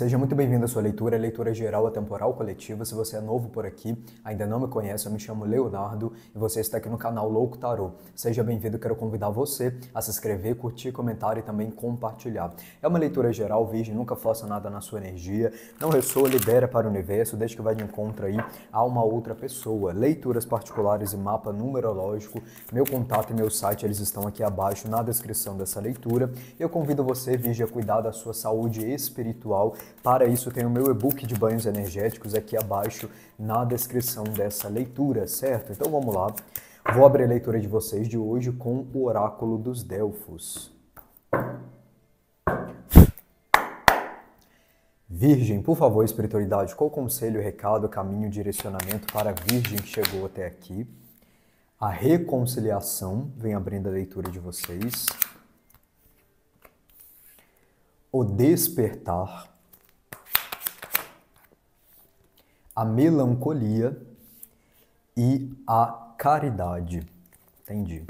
seja muito bem-vindo à sua leitura, leitura geral, atemporal, coletiva. Se você é novo por aqui, ainda não me conhece, eu me chamo Leonardo e você está aqui no canal Louco Tarô. Seja bem-vindo, quero convidar você a se inscrever, curtir, comentar e também compartilhar. É uma leitura geral, virgem, nunca faça nada na sua energia, não ressoa, libera para o universo, desde que vai de encontro aí a uma outra pessoa. Leituras particulares e mapa numerológico, meu contato e meu site, eles estão aqui abaixo na descrição dessa leitura. Eu convido você, virgem, a cuidar da sua saúde espiritual para isso, tem o meu e-book de banhos energéticos aqui abaixo na descrição dessa leitura, certo? Então vamos lá. Vou abrir a leitura de vocês de hoje com o Oráculo dos Delfos. Virgem, por favor, espiritualidade, qual conselho, recado, caminho, direcionamento para a Virgem que chegou até aqui? A reconciliação, vem abrindo a leitura de vocês. O despertar, a melancolia e a caridade. Entendi.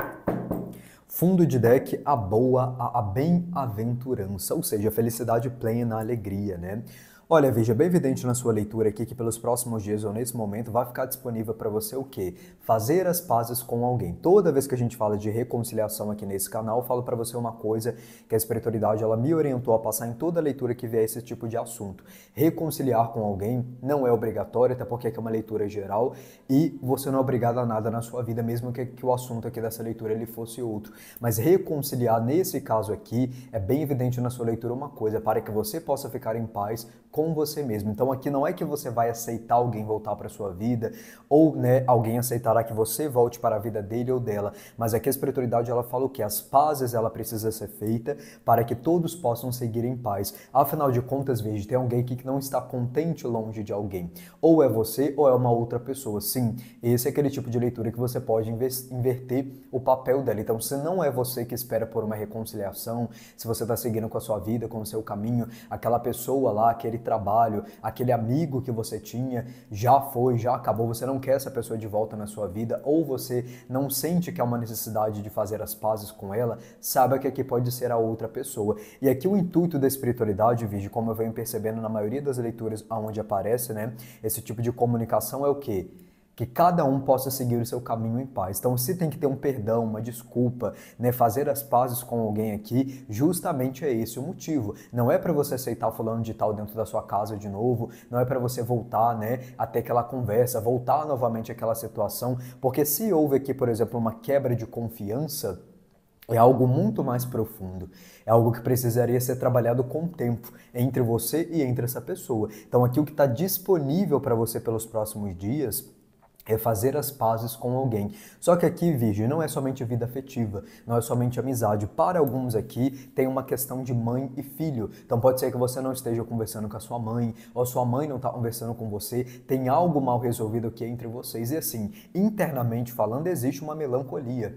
Fundo de deck, a boa, a, bem-aventurança, ou seja, a felicidade plena, a alegria, né? Olha, veja, é bem evidente na sua leitura aqui que pelos próximos dias ou nesse momento vai ficar disponível para você o quê? Fazer as pazes com alguém. Toda vez que a gente fala de reconciliação aqui nesse canal, eu falo para você uma coisa que a espiritualidade ela me orientou a passar em toda leitura que vier esse tipo de assunto. Reconciliar com alguém não é obrigatório, até porque é uma leitura geral e você não é obrigado a nada na sua vida, mesmo que, que o assunto aqui dessa leitura ele fosse outro. Mas reconciliar nesse caso aqui é bem evidente na sua leitura uma coisa, para que você possa ficar em paz com com você mesmo. Então aqui não é que você vai aceitar alguém voltar para sua vida ou, né, alguém aceitará que você volte para a vida dele ou dela, mas aqui é a espiritualidade ela fala o que as pazes ela precisa ser feita para que todos possam seguir em paz. Afinal de contas, veja, tem alguém aqui que não está contente longe de alguém. Ou é você ou é uma outra pessoa. Sim, esse é aquele tipo de leitura que você pode inverter o papel dela. Então, se não é você que espera por uma reconciliação, se você está seguindo com a sua vida, com o seu caminho, aquela pessoa lá, aquele trabalho, aquele amigo que você tinha já foi, já acabou, você não quer essa pessoa de volta na sua vida ou você não sente que há uma necessidade de fazer as pazes com ela, saiba que aqui pode ser a outra pessoa. E aqui o intuito da espiritualidade, vídeo, como eu venho percebendo na maioria das leituras aonde aparece, né, esse tipo de comunicação é o que que cada um possa seguir o seu caminho em paz. Então, se tem que ter um perdão, uma desculpa, né, fazer as pazes com alguém aqui, justamente é esse o motivo. Não é para você aceitar fulano de tal dentro da sua casa de novo, não é para você voltar, né, até aquela conversa, voltar novamente àquela situação, porque se houve aqui, por exemplo, uma quebra de confiança, é algo muito mais profundo. É algo que precisaria ser trabalhado com o tempo entre você e entre essa pessoa. Então, aqui o que está disponível para você pelos próximos dias é fazer as pazes com alguém. Só que aqui, Virgem, não é somente vida afetiva, não é somente amizade. Para alguns aqui, tem uma questão de mãe e filho. Então pode ser que você não esteja conversando com a sua mãe, ou a sua mãe não está conversando com você, tem algo mal resolvido aqui entre vocês. E assim, internamente falando, existe uma melancolia.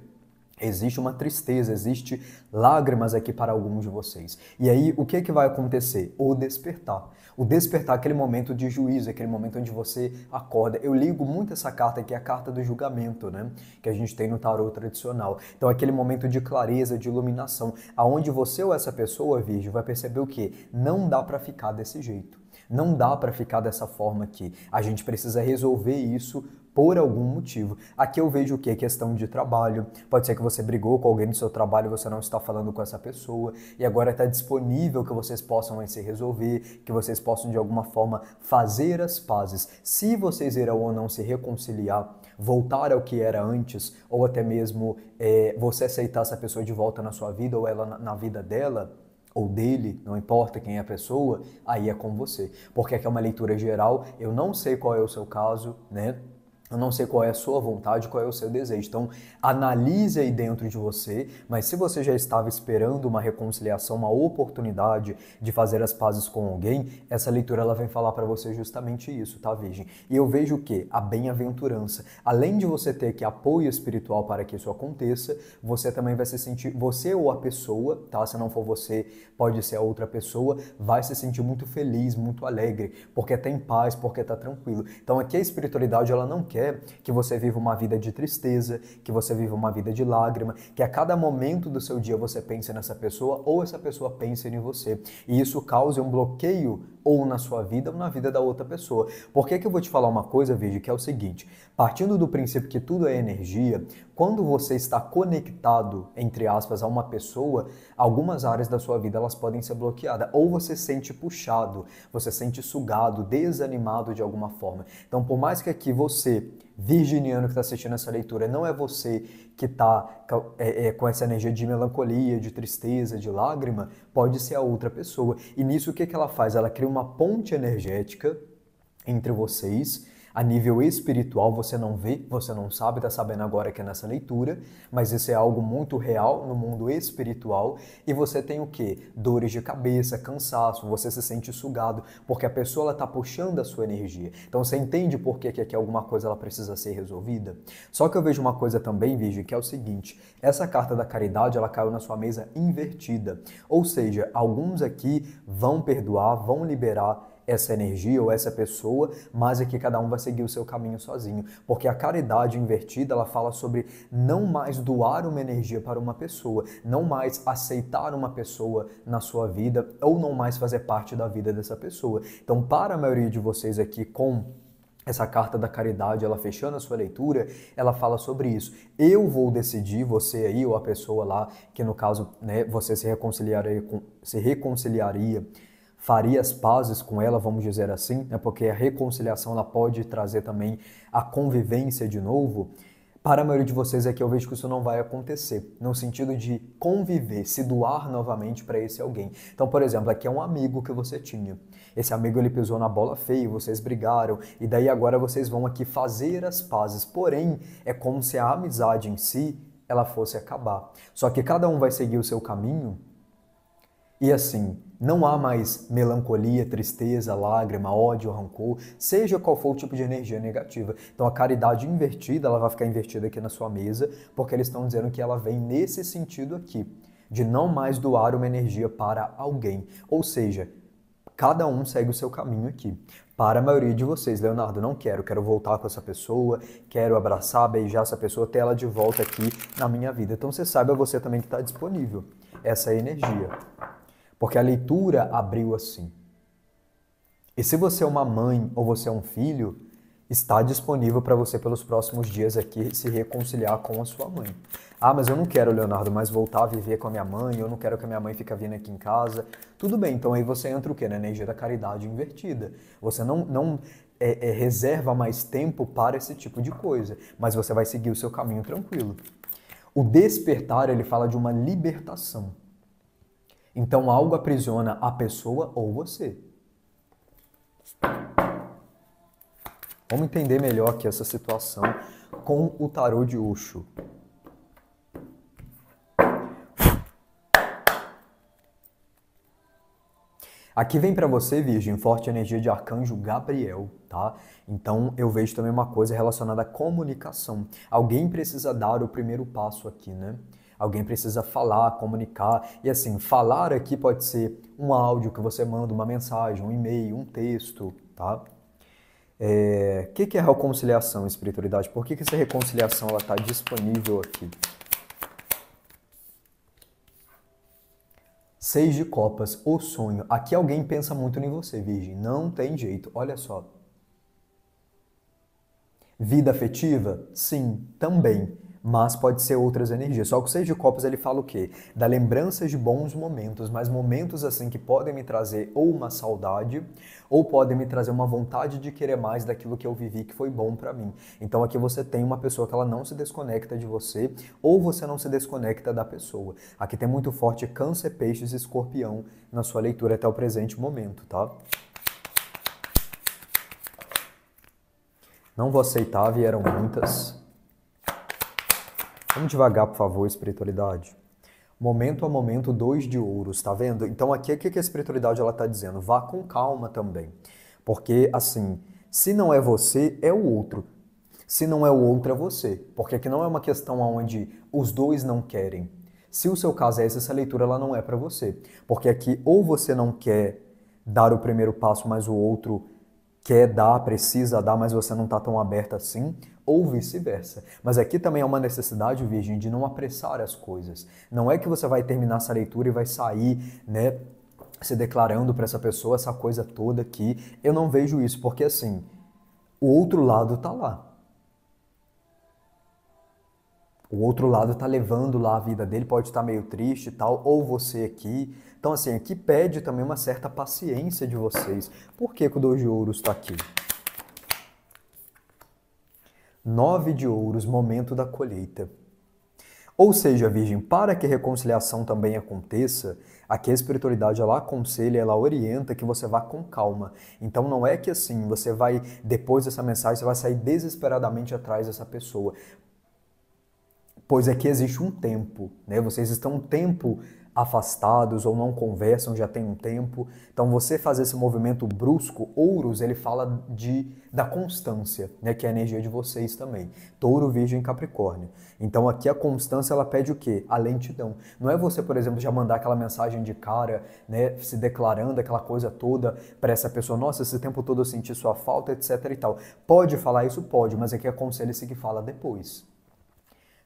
Existe uma tristeza, existe lágrimas aqui para alguns de vocês. E aí, o que é que vai acontecer? O despertar. O despertar, é aquele momento de juízo, é aquele momento onde você acorda. Eu ligo muito essa carta aqui é a carta do julgamento, né? Que a gente tem no tarot tradicional. Então, é aquele momento de clareza, de iluminação, aonde você ou essa pessoa, Virgem, vai perceber o que? Não dá para ficar desse jeito. Não dá para ficar dessa forma aqui. A gente precisa resolver isso por algum motivo. Aqui eu vejo o que? Questão de trabalho. Pode ser que você brigou com alguém do seu trabalho, você não está falando com essa pessoa e agora está disponível que vocês possam se resolver, que vocês possam de alguma forma fazer as pazes. Se vocês irão ou não se reconciliar, voltar ao que era antes, ou até mesmo é, você aceitar essa pessoa de volta na sua vida ou ela na, na vida dela, ou dele, não importa quem é a pessoa, aí é com você. Porque aqui é uma leitura geral, eu não sei qual é o seu caso, né? Eu não sei qual é a sua vontade, qual é o seu desejo. Então, analise aí dentro de você, mas se você já estava esperando uma reconciliação, uma oportunidade de fazer as pazes com alguém, essa leitura ela vem falar para você justamente isso, tá, Virgem? E eu vejo o que a bem-aventurança, além de você ter que apoio espiritual para que isso aconteça, você também vai se sentir, você ou a pessoa, tá? Se não for você, pode ser a outra pessoa, vai se sentir muito feliz, muito alegre, porque tá em paz, porque tá tranquilo. Então, aqui a espiritualidade ela não quer quer, que você viva uma vida de tristeza, que você viva uma vida de lágrima, que a cada momento do seu dia você pense nessa pessoa ou essa pessoa pense em você. E isso cause um bloqueio ou na sua vida ou na vida da outra pessoa. Por que, que eu vou te falar uma coisa, Virgem, que é o seguinte: partindo do princípio que tudo é energia, quando você está conectado, entre aspas, a uma pessoa, algumas áreas da sua vida elas podem ser bloqueadas. Ou você sente puxado, você sente sugado, desanimado de alguma forma. Então, por mais que aqui você virginiano que está assistindo essa leitura, não é você que está é, é, com essa energia de melancolia, de tristeza, de lágrima, pode ser a outra pessoa. E nisso o que, que ela faz? Ela cria uma ponte energética entre vocês a nível espiritual, você não vê, você não sabe, está sabendo agora que é nessa leitura, mas isso é algo muito real no mundo espiritual. E você tem o que? Dores de cabeça, cansaço, você se sente sugado, porque a pessoa está puxando a sua energia. Então você entende por que, que aqui alguma coisa ela precisa ser resolvida. Só que eu vejo uma coisa também, Virgem, que é o seguinte: essa carta da caridade ela caiu na sua mesa invertida. Ou seja, alguns aqui vão perdoar, vão liberar essa energia ou essa pessoa, mas é que cada um vai seguir o seu caminho sozinho. Porque a caridade invertida, ela fala sobre não mais doar uma energia para uma pessoa, não mais aceitar uma pessoa na sua vida ou não mais fazer parte da vida dessa pessoa. Então, para a maioria de vocês aqui com essa carta da caridade, ela fechando a sua leitura, ela fala sobre isso. Eu vou decidir, você aí ou a pessoa lá, que no caso, né, você se reconciliaria com, se reconciliaria faria as pazes com ela, vamos dizer assim, né? porque a reconciliação ela pode trazer também a convivência de novo. Para a maioria de vocês aqui, eu vejo que isso não vai acontecer, no sentido de conviver, se doar novamente para esse alguém. Então, por exemplo, aqui é um amigo que você tinha. Esse amigo ele pisou na bola feia, vocês brigaram, e daí agora vocês vão aqui fazer as pazes. Porém, é como se a amizade em si ela fosse acabar. Só que cada um vai seguir o seu caminho. E assim, não há mais melancolia, tristeza, lágrima, ódio, rancor, seja qual for o tipo de energia negativa. Então a caridade invertida, ela vai ficar invertida aqui na sua mesa, porque eles estão dizendo que ela vem nesse sentido aqui, de não mais doar uma energia para alguém. Ou seja, cada um segue o seu caminho aqui. Para a maioria de vocês, Leonardo, não quero, quero voltar com essa pessoa, quero abraçar, beijar essa pessoa, ter ela de volta aqui na minha vida. Então você saiba você também que está disponível essa energia porque a leitura abriu assim. E se você é uma mãe ou você é um filho, está disponível para você pelos próximos dias aqui se reconciliar com a sua mãe. Ah, mas eu não quero, Leonardo, mais voltar a viver com a minha mãe, eu não quero que a minha mãe fique vindo aqui em casa. Tudo bem, então aí você entra o quê? Na energia da caridade invertida. Você não, não é, é, reserva mais tempo para esse tipo de coisa, mas você vai seguir o seu caminho tranquilo. O despertar, ele fala de uma libertação. Então algo aprisiona a pessoa ou você. Vamos entender melhor aqui essa situação com o tarô de Ucho. Aqui vem para você, Virgem, forte energia de arcanjo Gabriel, tá? Então eu vejo também uma coisa relacionada à comunicação. Alguém precisa dar o primeiro passo aqui, né? Alguém precisa falar, comunicar. E assim, falar aqui pode ser um áudio que você manda, uma mensagem, um e-mail, um texto, tá? O é, que, que é reconciliação, espiritualidade? Por que, que essa reconciliação está disponível aqui? Seis de copas, o sonho. Aqui alguém pensa muito em você, Virgem. Não tem jeito. Olha só. Vida afetiva? Sim, também mas pode ser outras energias. Só que o Seis de Copas ele fala o quê? Da lembrança de bons momentos, mas momentos assim que podem me trazer ou uma saudade, ou podem me trazer uma vontade de querer mais daquilo que eu vivi que foi bom para mim. Então aqui você tem uma pessoa que ela não se desconecta de você, ou você não se desconecta da pessoa. Aqui tem muito forte Câncer, Peixes e Escorpião na sua leitura até o presente momento, tá? Não vou aceitar, vieram muitas. Vamos devagar, por favor, espiritualidade. Momento a momento, dois de ouros, tá vendo? Então aqui é o que a espiritualidade ela tá dizendo, vá com calma também. Porque assim, se não é você, é o outro. Se não é o outro, é você. Porque aqui não é uma questão onde os dois não querem. Se o seu caso é esse, essa leitura ela não é para você. Porque aqui ou você não quer dar o primeiro passo, mas o outro quer dar, precisa dar, mas você não está tão aberta assim, ou vice-versa. Mas aqui também é uma necessidade, Virgem, de não apressar as coisas. Não é que você vai terminar essa leitura e vai sair, né, se declarando para essa pessoa essa coisa toda aqui. Eu não vejo isso, porque assim, o outro lado está lá o outro lado está levando lá a vida dele, pode estar tá meio triste e tal, ou você aqui. Então, assim, aqui pede também uma certa paciência de vocês. Por que, que o dois de ouros está aqui? Nove de ouros, momento da colheita. Ou seja, Virgem, para que reconciliação também aconteça, aqui a espiritualidade ela aconselha, ela orienta que você vá com calma. Então não é que assim, você vai, depois dessa mensagem, você vai sair desesperadamente atrás dessa pessoa pois aqui é existe um tempo, né? Vocês estão um tempo afastados ou não conversam já tem um tempo. Então você fazer esse movimento brusco, Ouros, ele fala de da constância, né, que é a energia de vocês também. Touro, Virgem, Capricórnio. Então aqui a constância ela pede o quê? A lentidão. Não é você, por exemplo, já mandar aquela mensagem de cara, né, se declarando aquela coisa toda para essa pessoa, nossa, esse tempo todo eu senti sua falta, etc e tal. Pode falar isso, pode, mas aqui aconselha-se é que fala depois.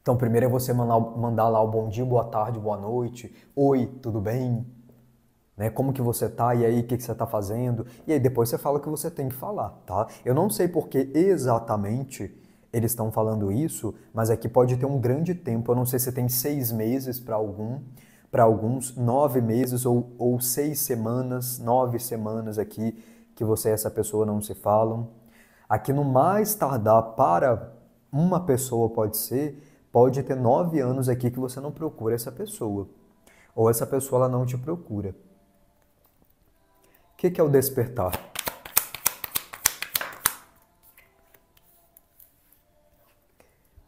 Então, primeiro é você mandar, mandar lá o bom dia, boa tarde, boa noite, oi, tudo bem? Né? Como que você tá? E aí, o que, que você tá fazendo? E aí, depois você fala o que você tem que falar, tá? Eu não sei porque exatamente eles estão falando isso, mas aqui pode ter um grande tempo. Eu não sei se tem seis meses para algum, para alguns, nove meses ou, ou seis semanas, nove semanas aqui que você e essa pessoa não se falam. Aqui no mais tardar para uma pessoa pode ser Pode ter nove anos aqui que você não procura essa pessoa. Ou essa pessoa ela não te procura. O que, que é o despertar?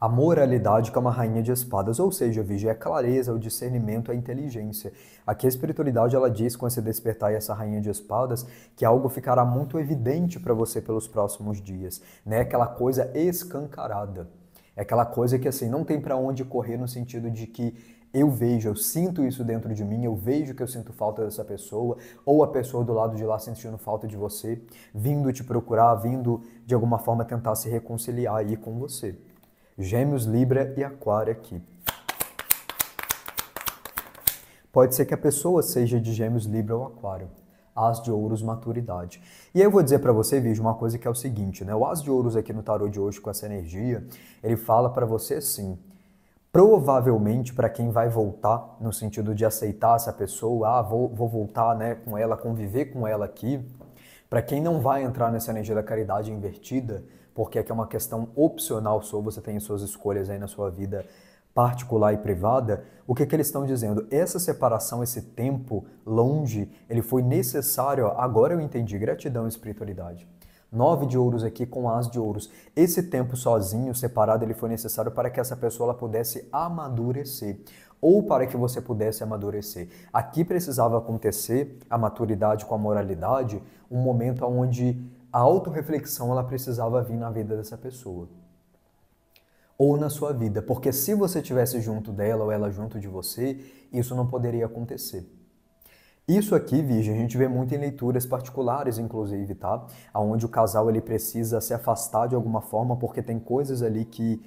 A moralidade que é uma rainha de espadas, ou seja, vigia é a clareza, o discernimento, a inteligência. Aqui a espiritualidade ela diz com esse despertar e essa rainha de espadas que algo ficará muito evidente para você pelos próximos dias, né? Aquela coisa escancarada. É aquela coisa que assim não tem para onde correr no sentido de que eu vejo, eu sinto isso dentro de mim, eu vejo que eu sinto falta dessa pessoa, ou a pessoa do lado de lá sentindo falta de você, vindo te procurar, vindo de alguma forma tentar se reconciliar aí com você. Gêmeos, Libra e Aquário aqui. Pode ser que a pessoa seja de Gêmeos, Libra ou Aquário. As de Ouros Maturidade. E aí eu vou dizer para você, Virgem, uma coisa que é o seguinte, né? O As de Ouros aqui no tarô de hoje com essa energia, ele fala para você sim. Provavelmente para quem vai voltar, no sentido de aceitar essa pessoa, ah, vou, vou voltar né, com ela, conviver com ela aqui. Para quem não vai entrar nessa energia da caridade invertida, porque aqui é uma questão opcional só, você tem suas escolhas aí na sua vida particular e privada, o que, que eles estão dizendo? Essa separação, esse tempo longe, ele foi necessário. Ó, agora eu entendi gratidão e espiritualidade. Nove de ouros aqui com as de ouros. Esse tempo sozinho, separado, ele foi necessário para que essa pessoa ela pudesse amadurecer ou para que você pudesse amadurecer. Aqui precisava acontecer a maturidade com a moralidade, um momento onde a autorreflexão ela precisava vir na vida dessa pessoa ou na sua vida, porque se você tivesse junto dela ou ela junto de você, isso não poderia acontecer. Isso aqui, Virgem, a gente vê muito em leituras particulares, inclusive, tá? Aonde o casal ele precisa se afastar de alguma forma porque tem coisas ali que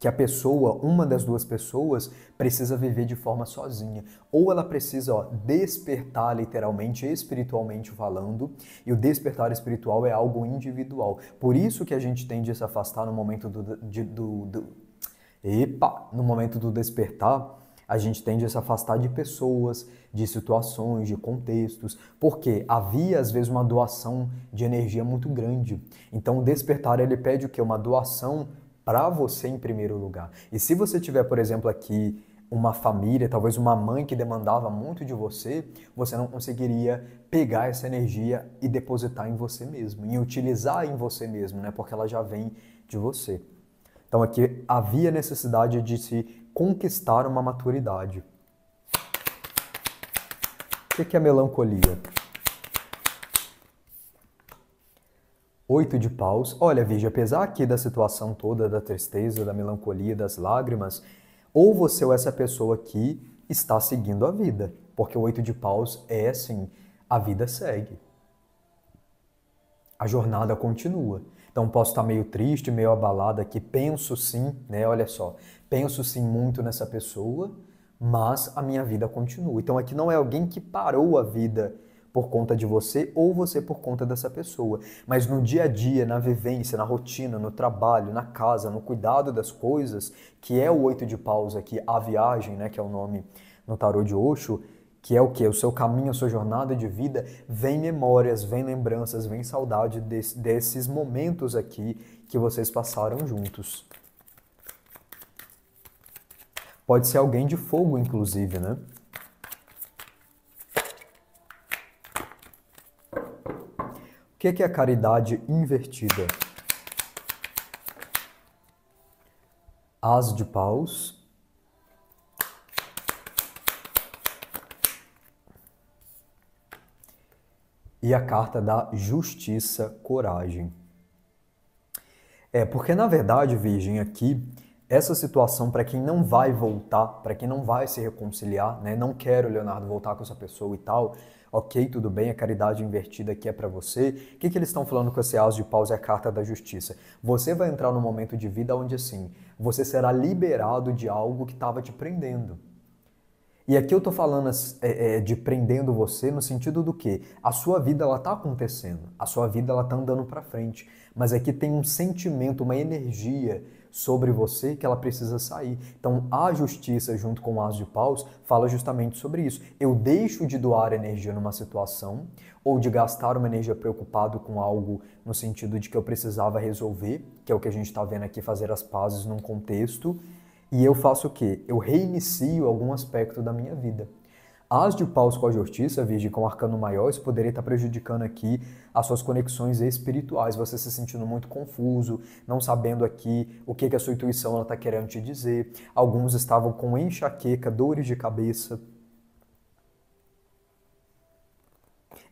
que a pessoa, uma das duas pessoas, precisa viver de forma sozinha. Ou ela precisa ó, despertar literalmente, espiritualmente falando, e o despertar espiritual é algo individual. Por isso que a gente tende a se afastar no momento do. De, do, do epa! No momento do despertar, a gente tende a se afastar de pessoas, de situações, de contextos, porque havia às vezes uma doação de energia muito grande. Então o despertar ele pede o que? Uma doação para você em primeiro lugar. E se você tiver, por exemplo, aqui uma família, talvez uma mãe que demandava muito de você, você não conseguiria pegar essa energia e depositar em você mesmo, e utilizar em você mesmo, né? Porque ela já vem de você. Então aqui havia necessidade de se conquistar uma maturidade. O que é melancolia? Oito de paus. Olha, Virgem, apesar aqui da situação toda, da tristeza, da melancolia, das lágrimas, ou você ou essa pessoa aqui está seguindo a vida. Porque o oito de paus é assim, a vida segue. A jornada continua. Então posso estar meio triste, meio abalada aqui, penso sim, né? Olha só, penso sim muito nessa pessoa, mas a minha vida continua. Então aqui não é alguém que parou a vida por conta de você ou você por conta dessa pessoa. Mas no dia a dia, na vivência, na rotina, no trabalho, na casa, no cuidado das coisas, que é o oito de paus aqui, a viagem, né, que é o nome no tarô de Osho, que é o que? O seu caminho, a sua jornada de vida, vem memórias, vem lembranças, vem saudade desse, desses momentos aqui que vocês passaram juntos. Pode ser alguém de fogo, inclusive, né? que, que é, é caridade invertida? As de paus. E a carta da justiça, coragem. É, porque na verdade, Virgem, aqui essa situação para quem não vai voltar, para quem não vai se reconciliar, né? Não quero, Leonardo, voltar com essa pessoa e tal. Ok, tudo bem, a caridade invertida aqui é para você. O que, que eles estão falando com esse as de paus e a carta da justiça? Você vai entrar num momento de vida onde, assim, você será liberado de algo que estava te prendendo. E aqui eu tô falando é, é, de prendendo você no sentido do que a sua vida ela tá acontecendo, a sua vida ela tá andando para frente, mas aqui tem um sentimento, uma energia sobre você que ela precisa sair. Então, a justiça, junto com o As de Paus, fala justamente sobre isso. Eu deixo de doar energia numa situação ou de gastar uma energia preocupado com algo no sentido de que eu precisava resolver, que é o que a gente está vendo aqui, fazer as pazes num contexto, e eu faço o quê? Eu reinicio algum aspecto da minha vida. As de paus com a justiça, Virgem, com o arcano maior, isso poderia estar prejudicando aqui as suas conexões espirituais, você se sentindo muito confuso, não sabendo aqui o que, que a sua intuição está querendo te dizer. Alguns estavam com enxaqueca, dores de cabeça,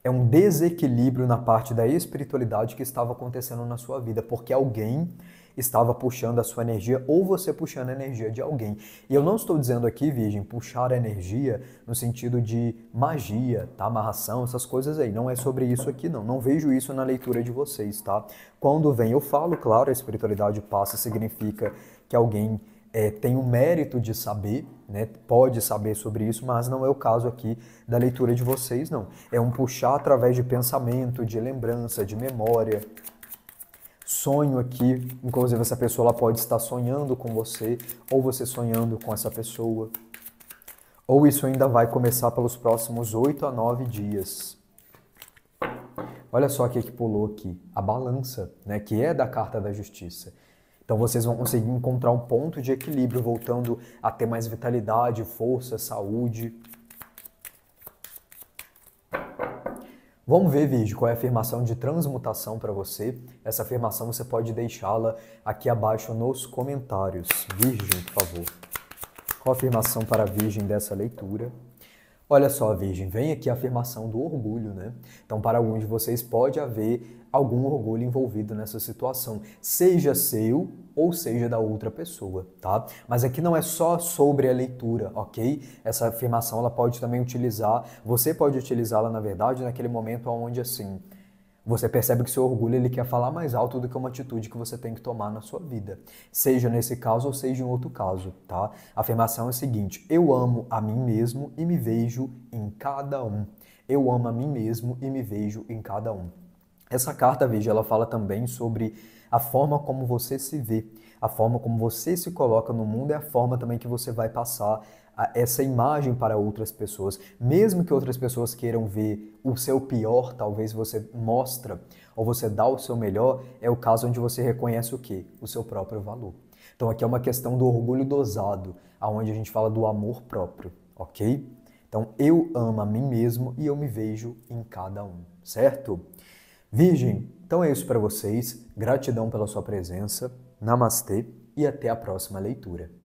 É um desequilíbrio na parte da espiritualidade que estava acontecendo na sua vida, porque alguém estava puxando a sua energia ou você puxando a energia de alguém. E eu não estou dizendo aqui, virgem, puxar a energia no sentido de magia, tá? amarração, essas coisas aí. Não é sobre isso aqui, não. Não vejo isso na leitura de vocês, tá? Quando vem, eu falo, claro, a espiritualidade passa significa que alguém é, tem o mérito de saber, né, pode saber sobre isso, mas não é o caso aqui da leitura de vocês, não. É um puxar através de pensamento, de lembrança, de memória. Sonho aqui, inclusive essa pessoa ela pode estar sonhando com você, ou você sonhando com essa pessoa. Ou isso ainda vai começar pelos próximos 8 a 9 dias. Olha só o que pulou aqui, a balança, né, que é da carta da justiça. Então vocês vão conseguir encontrar um ponto de equilíbrio, voltando a ter mais vitalidade, força, saúde. Vamos ver, vídeo, qual é a afirmação de transmutação para você. Essa afirmação você pode deixá-la aqui abaixo nos comentários. Virgem, por favor. Qual a afirmação para a Virgem dessa leitura? Olha só, Virgem, vem aqui a afirmação do orgulho, né? Então, para alguns de vocês pode haver algum orgulho envolvido nessa situação, seja seu ou seja da outra pessoa, tá? Mas aqui não é só sobre a leitura, ok? Essa afirmação ela pode também utilizar, você pode utilizá-la na verdade naquele momento onde assim você percebe que seu orgulho ele quer falar mais alto do que uma atitude que você tem que tomar na sua vida, seja nesse caso ou seja em outro caso, tá? A afirmação é a seguinte: eu amo a mim mesmo e me vejo em cada um. Eu amo a mim mesmo e me vejo em cada um. Essa carta, veja, ela fala também sobre a forma como você se vê, a forma como você se coloca no mundo é a forma também que você vai passar essa imagem para outras pessoas. Mesmo que outras pessoas queiram ver o seu pior, talvez você mostra ou você dá o seu melhor, é o caso onde você reconhece o quê? O seu próprio valor. Então aqui é uma questão do orgulho dosado, aonde a gente fala do amor próprio, ok? Então eu amo a mim mesmo e eu me vejo em cada um, certo? Virgem, então é isso para vocês. Gratidão pela sua presença. Namastê e até a próxima leitura.